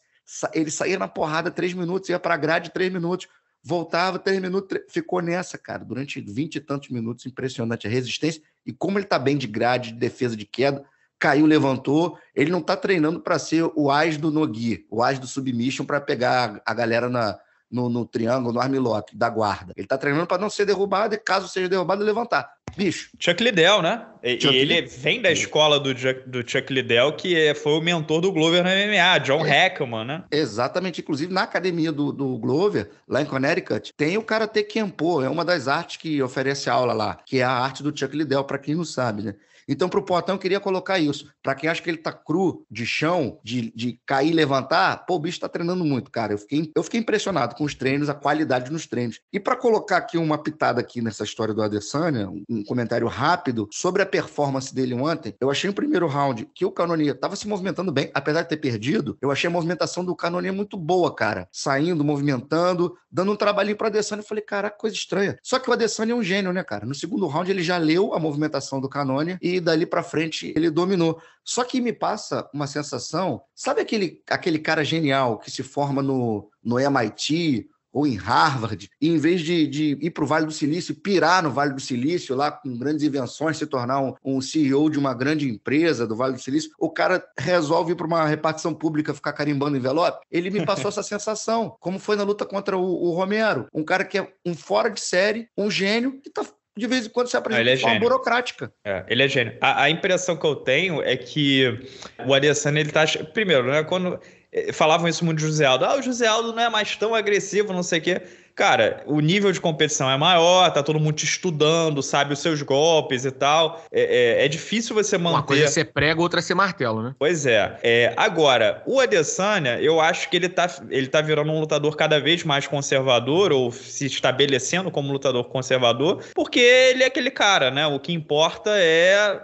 Ele saía na porrada três minutos, ia para grade três minutos, voltava três minutos, tre... ficou nessa, cara, durante vinte e tantos minutos, impressionante a resistência e como ele tá bem de grade, de defesa de queda, caiu, levantou. Ele não está treinando para ser o as do Nogui, o as do Submission, para pegar a galera na, no, no, triângulo, no armlock da guarda. Ele está treinando para não ser derrubado e caso seja derrubado, levantar. Bicho. Chuck Liddell, né? E, Chuck e ele Liddell. vem da escola do Chuck, do Chuck Liddell, que é, foi o mentor do Glover no MMA, John é, Hackman, né? Exatamente. Inclusive, na academia do, do Glover, lá em Connecticut, tem o Karate Kenpo, é uma das artes que oferece aula lá, que é a arte do Chuck Liddell, para quem não sabe, né? Então, para o Portão, eu queria colocar isso. Para quem acha que ele tá cru de chão, de, de cair e levantar, pô, o bicho tá treinando muito, cara. Eu fiquei, eu fiquei impressionado com os treinos, a qualidade nos treinos. E para colocar aqui uma pitada aqui nessa história do Adesanya, um comentário rápido sobre a performance dele ontem, eu achei o primeiro round que o Canonia tava se movimentando bem, apesar de ter perdido, eu achei a movimentação do Canonia muito boa, cara. Saindo, movimentando, dando um trabalhinho para Adesanya. Eu falei, caraca, coisa estranha. Só que o Adesanya é um gênio, né, cara? No segundo round ele já leu a movimentação do Canonia e e dali para frente ele dominou. Só que me passa uma sensação, sabe aquele, aquele cara genial que se forma no, no MIT ou em Harvard, e em vez de, de ir para o Vale do Silício, pirar no Vale do Silício, lá com grandes invenções, se tornar um, um CEO de uma grande empresa do Vale do Silício, o cara resolve ir para uma repartição pública ficar carimbando envelope. Ele me passou essa sensação, como foi na luta contra o, o Romero. Um cara que é um fora de série, um gênio, que está de vez em quando se apresenta ah, é de forma burocrática. É, ele é gênio. A, a, impressão que eu tenho é que o Adesanya, ele tá... Primeiro, né, quando eh, falavam isso muito de José Aldo, ah, o José Aldo não é mais tão agressivo, não sei o quê cara, o nível de competição é maior, tá todo mundo te estudando, sabe os seus golpes e tal. É, é, é difícil você manter. Uma coisa é ser prego, outra é ser martelo, né? Pois é. é. agora, o Adesanya, eu acho que ele tá, ele tá virando um lutador cada vez mais conservador, ou se estabelecendo como lutador conservador, porque ele é aquele cara, né? O que importa é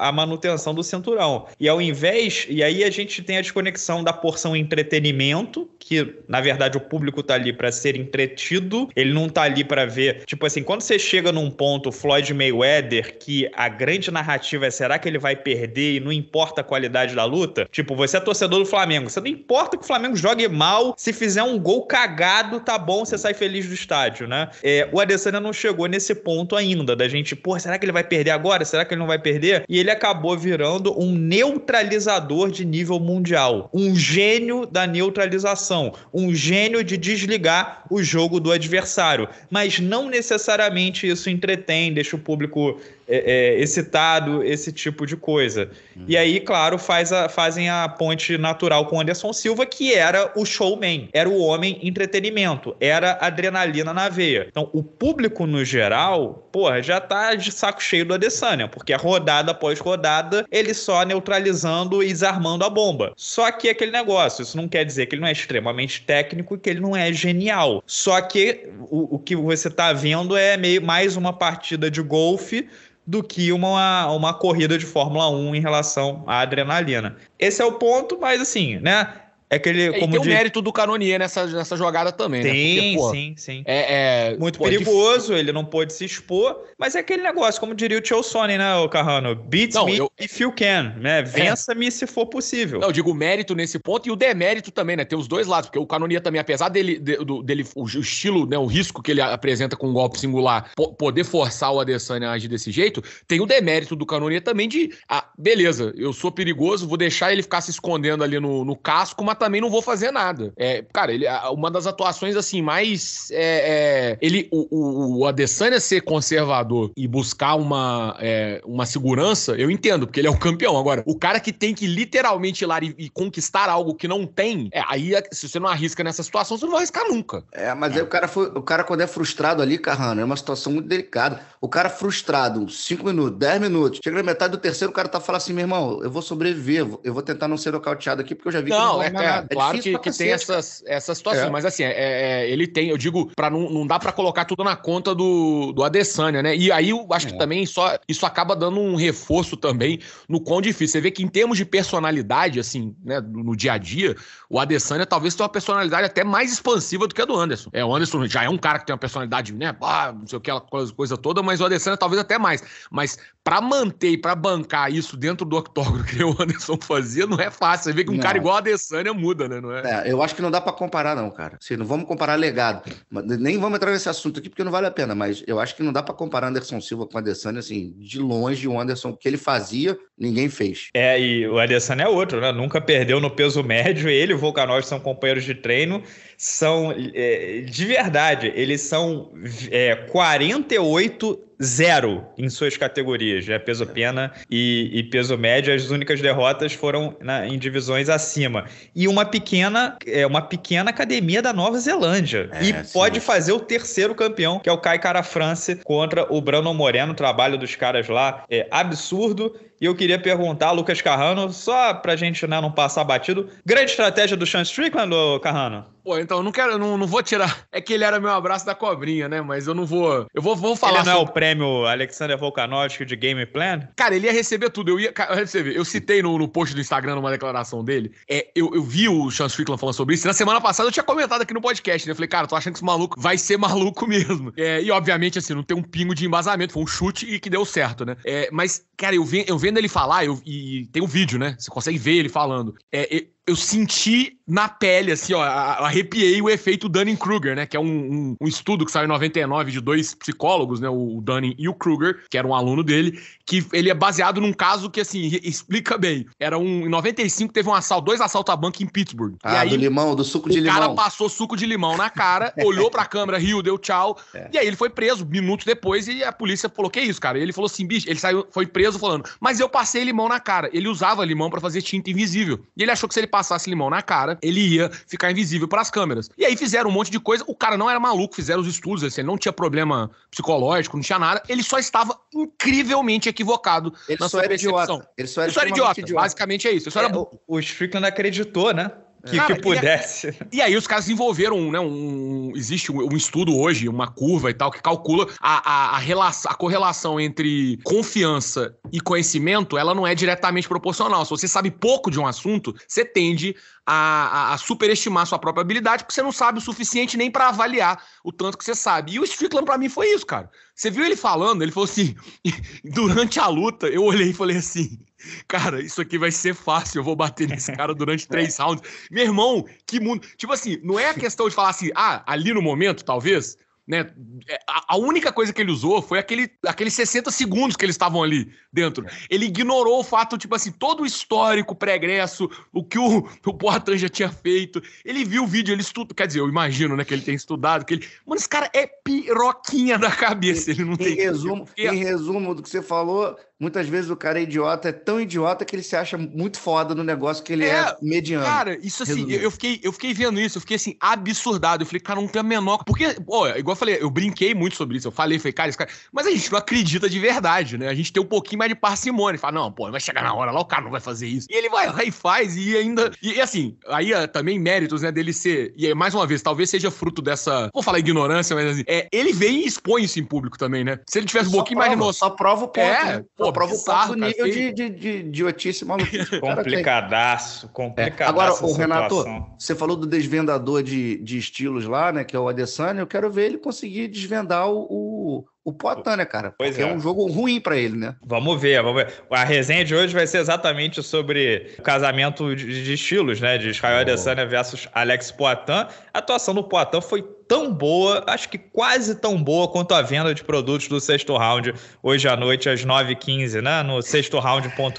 a manutenção do cinturão. E ao invés, e aí a gente tem a desconexão da porção entretenimento, que na verdade o público tá ali para ser entretenido entretido, ele não tá ali para ver. Tipo assim, quando você chega num ponto Floyd Mayweather, que a grande narrativa é será que ele vai perder e não importa a qualidade da luta? Tipo, você é torcedor do Flamengo, você não importa que o Flamengo jogue mal, se fizer um gol cagado, tá bom, você sai feliz do estádio, né? É, o Adesanya não chegou nesse ponto ainda, da gente, pô, será que ele vai perder agora? Será que ele não vai perder? E ele acabou virando um neutralizador de nível mundial, um gênio da neutralização, um gênio de desligar o jogo jogo do adversário, mas não necessariamente isso entretém, deixa o público é, é, excitado, esse tipo de coisa. Uhum. E aí, claro, faz a, fazem a ponte natural com Anderson Silva, que era o showman, era o homem entretenimento, era adrenalina na veia. Então, o público no geral, porra, já tá de saco cheio do Adesanya, porque a rodada após rodada, ele só neutralizando e desarmando a bomba. Só que aquele negócio, isso não quer dizer que ele não é extremamente técnico e que ele não é genial. Só que o, o que você tá vendo é meio mais uma partida de golfe do que uma, uma corrida de Fórmula 1 em relação à adrenalina. Esse é o ponto, mas assim, né? É que ele, como e tem de... o mérito do Canonier nessa, nessa jogada também, tem, né? Tem, sim, sim. É, é Muito pô, é perigoso, é ele não pôde se expor, mas é aquele negócio, como diria o Tio Sonny, né, o Carrano? Beat não, me eu... if you can, né? É. Vença-me é. se for possível. Não, eu digo mérito nesse ponto e o demérito também, né? Tem os dois lados, porque o Canonier também, apesar dele, de, do, dele o estilo, né, o risco que ele apresenta com um golpe singular, poder forçar o Adesanya a agir desse jeito, tem o demérito do Canonier também de, ah, beleza, eu sou perigoso, vou deixar ele ficar se escondendo ali no, no casco, mas também não vou fazer nada. É, cara, ele, uma das atuações, assim, mais. É, é, ele, o, o, o Adesanya ser conservador e buscar uma, é, uma segurança, eu entendo, porque ele é o campeão. Agora, o cara que tem que literalmente ir lá e, e conquistar algo que não tem, é, aí é, se você não arrisca nessa situação, você não vai arriscar nunca. É, mas aí o cara, foi, o cara, quando é frustrado ali, Carrano, é uma situação muito delicada. O cara frustrado, 5 minutos, 10 minutos, chega na metade do terceiro, o cara tá falando assim: meu irmão, eu vou sobreviver, eu vou tentar não ser nocauteado aqui, porque eu já vi não, que não é, é, é, é, claro que, que tem essas, essa situação é. mas assim, é, é, é, ele tem, eu digo, para não, não dá para colocar tudo na conta do, do Adesanya, né? E aí eu acho que também só, isso acaba dando um reforço também no quão difícil. Você vê que em termos de personalidade, assim, né, no dia a dia, o Adesanya talvez tenha uma personalidade até mais expansiva do que a do Anderson. É, o Anderson já é um cara que tem uma personalidade, né, ah, não sei o que, aquela coisa toda, mas o Adesanya talvez até mais. Mas para manter e para bancar isso dentro do octógono que o Anderson fazia, não é fácil. Você vê que um não. cara igual o Adesanya muda, né? Não é? é eu acho que não dá para comparar, não, cara. Assim, não vamos comparar legado. Nem vamos entrar nesse assunto aqui porque não vale a pena, mas eu acho que não dá para comparar Anderson Silva com Adesanya, assim, de longe o Anderson, o que ele fazia, ninguém fez. É, e o Adesanya é outro, né? Nunca perdeu no peso médio. Ele e o Volkanovski são companheiros de treino, são, é, de verdade, eles são é, 48 zero em suas categorias, é peso pena e, e, peso médio. As únicas derrotas foram na, em divisões acima. E uma pequena, é, uma pequena academia da Nova Zelândia. É, e sim. pode fazer o terceiro campeão, que é o Kai Cara France contra o Brandon Moreno. O trabalho dos caras lá é absurdo. E eu queria perguntar, Lucas Carrano, só pra gente né, não passar batido, grande estratégia do Sean Strickland, ô Carrano? Pô, então eu não quero, não, não vou tirar. É que ele era meu abraço da cobrinha, né? Mas eu não vou. Eu vou, vou falar. Ele não sobre... é o prêmio prêmio Alexander Volkanovski de Game Plan? Cara, ele ia receber tudo. Eu ia. Cara, você vê, eu citei no, no post do Instagram uma declaração dele. É, eu, eu vi o Sean Strickland falando sobre isso. Na semana passada eu tinha comentado aqui no podcast, né? Eu falei, cara, tô achando que esse maluco vai ser maluco mesmo. É, e obviamente, assim, não tem um pingo de embasamento. Foi um chute e que deu certo, né? É, mas, cara, eu, vi, eu vendo ele falar, eu, e, e tem um vídeo, né? Você consegue ver ele falando. É, eu senti na pele, assim, ó, arrepiei o efeito Dunning-Kruger, né? Que é um, um, um, estudo que saiu em 99 de dois psicólogos, né? O Dunning e o Kruger, que era um aluno dele que ele é baseado num caso que, assim, explica bem. Era um. Em 95 teve um assalto, dois assaltos a banco em Pittsburgh. Ah, aí, do limão, do suco de limão. O cara passou suco de limão na cara, olhou pra câmera, riu, deu tchau. É. E aí ele foi preso minutos depois e a polícia falou: Que isso, cara? E ele falou assim, bicho, ele saiu, foi preso falando, mas eu passei limão na cara. Ele usava limão para fazer tinta invisível. E ele achou que se ele passasse limão na cara, ele ia ficar invisível para as câmeras. E aí fizeram um monte de coisa. O cara não era maluco, fizeram os estudos, assim, ele não tinha problema psicológico, não tinha nada. Ele só estava incrivelmente equivocado equivocado ele na sua é percepção. Idiota. É ele só era, ele só era idiota. idiota. Basicamente é isso. É, o, o Strickland acreditou, né? que, cara, que pudesse. E, e, aí os caras desenvolveram, né? Um, existe um, estudo hoje, uma curva e tal, que calcula a, a, a, relação, a correlação entre confiança e conhecimento, ela não é diretamente proporcional. Se você sabe pouco de um assunto, você tende a, a, a, superestimar sua própria habilidade, porque você não sabe o suficiente nem para avaliar o tanto que você sabe. E o Strickland, para mim, foi isso, cara. Você viu ele falando, ele falou assim: durante a luta, eu olhei e falei assim cara, isso aqui vai ser fácil, eu vou bater nesse cara durante é. três rounds. Meu irmão, que mundo. Tipo assim, não é a questão de falar assim, ah, ali no momento, talvez, né? É, a, única coisa que ele usou foi aquele, aqueles 60 segundos que eles estavam ali dentro. É. Ele ignorou o fato, tipo assim, todo o histórico, pregresso, o que o, o Poitin já tinha feito. Ele viu o vídeo, ele estudou. Quer dizer, eu imagino, né, que ele tem estudado. Que ele... Mano, esse cara é piroquinha da cabeça. Ele não em tem. Resumo, Em resumo do que você falou, Muitas vezes o cara é idiota, é tão idiota que ele se acha muito foda no negócio que ele é, é mediano. Cara, isso assim, eu fiquei, eu fiquei vendo isso, eu fiquei assim, absurdado. Eu falei, cara, não tem a menor. Porque, pô, igual eu falei, eu brinquei muito sobre isso. Eu falei, falei, cara, esse cara. Mas a gente não acredita de verdade, né? A gente tem um pouquinho mais de parcimônia. Fala, não, pô, vai chegar na hora lá, o cara não vai fazer isso. E ele vai lá e faz, e ainda. E, assim, aí ah, também méritos, né, dele ser. E mais uma vez, talvez seja fruto dessa. Vou falar ignorância, mas assim, é, ele vem e expõe isso em público também, né? Se ele tivesse um pouquinho prova, mais de noção. Só prova o ponto. É, né? pô, prova o nível de, de, de idiotice maluquice. Complicadaço, complicadaço. É. Agora, o Renato, você falou do desvendador de, de estilos lá, né? Que é o Adesanya. Eu quero ver ele conseguir desvendar o, o o Poitin, né, cara? Pois Porque é. é um jogo ruim para ele, né? Vamos ver, vamos ver. A resenha de hoje vai ser exatamente sobre o casamento de, de estilos, né? De Israel oh. Adesanya versus Alex Poitin. A atuação do Poitin foi tão boa, acho que quase tão boa quanto a venda de produtos do sexto round hoje à noite às 9h15, né? No sextoround.com.br.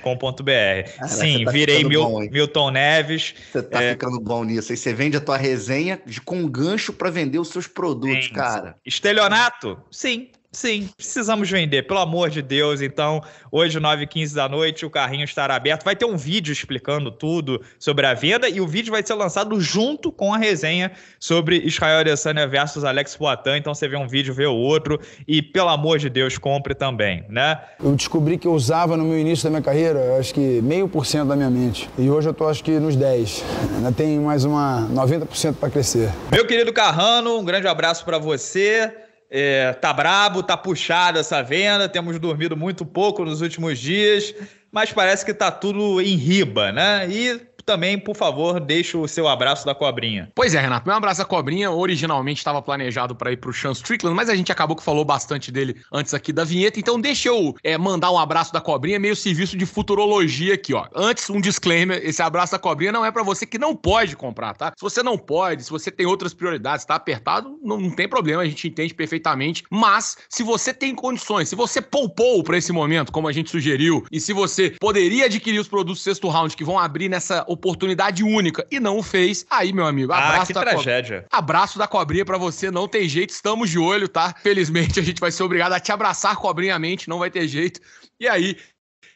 Sim, tá virei Mil, bom, Milton Neves. Você tá é... ficando bom nisso. Aí você vende a tua resenha de, com gancho para vender os seus produtos, Sim. cara. Estelionato? Sim, Sim, precisamos vender, pelo amor de Deus. Então, hoje, 9h15 da noite, o carrinho estará aberto. Vai ter um vídeo explicando tudo sobre a venda e o vídeo vai ser lançado junto com a resenha sobre Israel Adesanya versus Alex Poitin. Então, você vê um vídeo, vê o outro e, pelo amor de Deus, compre também, né? Eu descobri que eu usava no meu início da minha carreira, acho que meio por cento da minha mente. E hoje eu tô, acho que, nos 10. Ainda tem mais uma 90% para crescer. Meu querido Carrano, um grande abraço para você. É, tá brabo, tá puxada essa venda, temos dormido muito pouco nos últimos dias, mas parece que tá tudo em riba, né? E também, por favor, deixa o seu abraço da cobrinha. Pois é, Renato, meu abraço da cobrinha originalmente estava planejado para ir para o Sean Strickland, mas a gente acabou que falou bastante dele antes aqui da vinheta, então deixa eu é, mandar um abraço da cobrinha, meio serviço de futurologia aqui, ó. Antes, um disclaimer, esse abraço da cobrinha não é para você que não pode comprar, tá? Se você não pode, se você tem outras prioridades, está apertado, não, não tem problema, a gente entende perfeitamente, mas se você tem condições, se você poupou para esse momento, como a gente sugeriu, e se você poderia adquirir os produtos sexto round que vão abrir nessa oportunidade única e não o fez, aí, meu amigo, ah, abraço ah, da tragédia. Co... Abraço da cobrinha para você, não tem jeito, estamos de olho, tá? Felizmente a gente vai ser obrigado a te abraçar cobrinhamente, não vai ter jeito. E aí,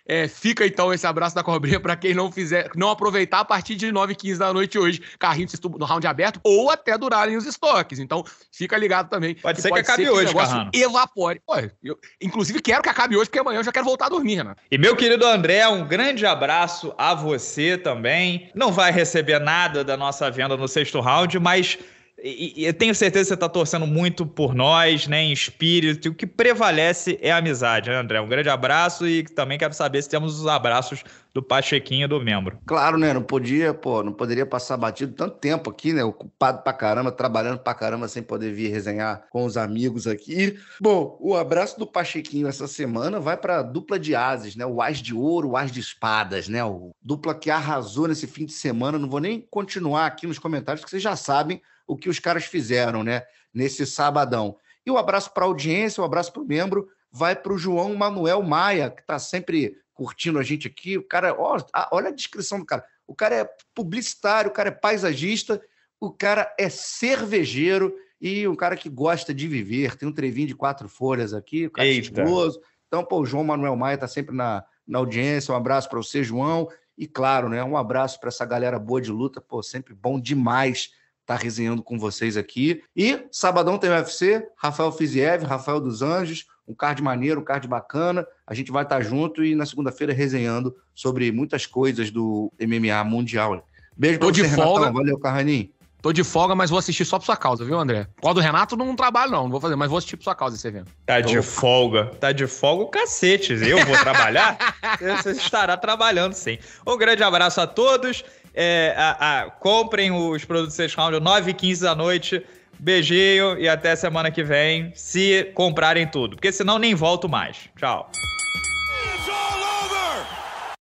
é, fica então esse abraço da cobrinha para quem não fizer, não aproveitar a partir de 9h15 da noite hoje, carrinho no round aberto ou até durarem os estoques. Então, fica ligado também. Pode ser pode que acabe ser que hoje, Carrano. Evapore. eu, inclusive, quero que acabe hoje, porque amanhã eu já quero voltar a dormir, né? E meu querido André, um grande abraço a você também. Não vai receber nada da nossa venda no sexto round, mas e, e eu tenho certeza que você está torcendo muito por nós, né, em espírito. O que prevalece é a amizade, né, André? Um grande abraço e também quero saber se temos os abraços do Pachequinho do membro. Claro, né? Não podia, pô, não poderia passar batido tanto tempo aqui, né? Ocupado pra caramba, trabalhando pra caramba sem poder vir resenhar com os amigos aqui. Bom, o abraço do Pachequinho essa semana vai pra dupla de ases, né? O as de ouro, o as de espadas, né? O dupla que arrasou nesse fim de semana. Não vou nem continuar aqui nos comentários, que vocês já sabem o que os caras fizeram, né? Nesse sabadão. E o um abraço para a audiência, o um abraço para o membro, vai para o João Manuel Maia, que está sempre curtindo a gente aqui. O cara, ó, olha a descrição do cara. O cara é publicitário, o cara é paisagista, o cara é cervejeiro e um cara que gosta de viver. Tem um trevinho de quatro folhas aqui, o cara é Estiloso. Então, pô, o João Manuel Maia está sempre na, na audiência. Um abraço para você, João. E claro, né, um abraço para essa galera boa de luta, pô, sempre bom demais estar tá resenhando com vocês aqui. E sabadão tem UFC, Rafael Fiziev, Rafael dos Anjos, um card maneiro, um card bacana. A gente vai estar tá junto e na segunda-feira resenhando sobre muitas coisas do MMA mundial. Beijo Tô pra de você, folga. Renatão. Valeu, Carraninho. Tô de folga, mas vou assistir só por sua causa, viu, André? Qual do Renato não trabalho, não. Não vou fazer, mas vou assistir por sua causa esse evento. Tá de então- folga. Tá de folga o cacete. Eu vou trabalhar? Você estará trabalhando, sim. Um grande abraço a todos é, a, a, comprem os produtos Sexto Round 9 e 15 da noite. Beijinho e até semana que vem, se comprarem tudo. Porque senão nem volto mais. Tchau.